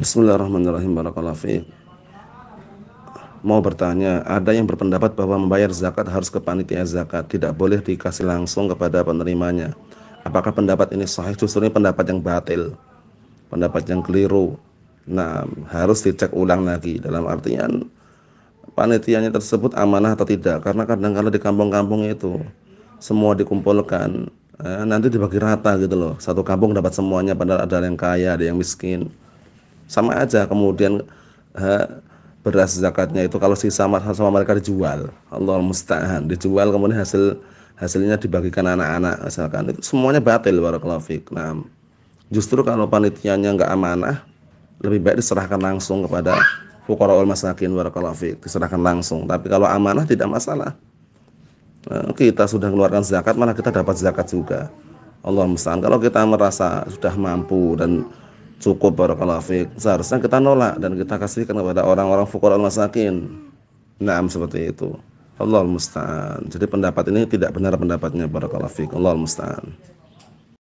Bismillahirrahmanirrahim barakallahu Mau bertanya, ada yang berpendapat bahwa membayar zakat harus ke panitia zakat, tidak boleh dikasih langsung kepada penerimanya. Apakah pendapat ini sahih? Justru ini pendapat yang batil. Pendapat yang keliru. Nah, harus dicek ulang lagi dalam artian panitianya tersebut amanah atau tidak karena kadang kala di kampung-kampung itu semua dikumpulkan eh, nanti dibagi rata gitu loh satu kampung dapat semuanya padahal ada yang kaya ada yang miskin sama aja kemudian ha, beras zakatnya itu kalau sisa sama mereka dijual Allah musta'an dijual kemudian hasil hasilnya dibagikan anak-anak misalkan itu semuanya batil barakallahu fiik nah justru kalau panitianya nggak amanah lebih baik diserahkan langsung kepada fuqaraul masakin barakallahu fiik diserahkan langsung tapi kalau amanah tidak masalah nah, kita sudah mengeluarkan zakat malah kita dapat zakat juga Allah musta'an kalau kita merasa sudah mampu dan cukup barakallahu fiik. Seharusnya kita nolak dan kita kasihkan kepada orang-orang fakir al masakin. Naam seperti itu. Allah musta'an. Jadi pendapat ini tidak benar pendapatnya barakallahu fiik. Allah musta'an.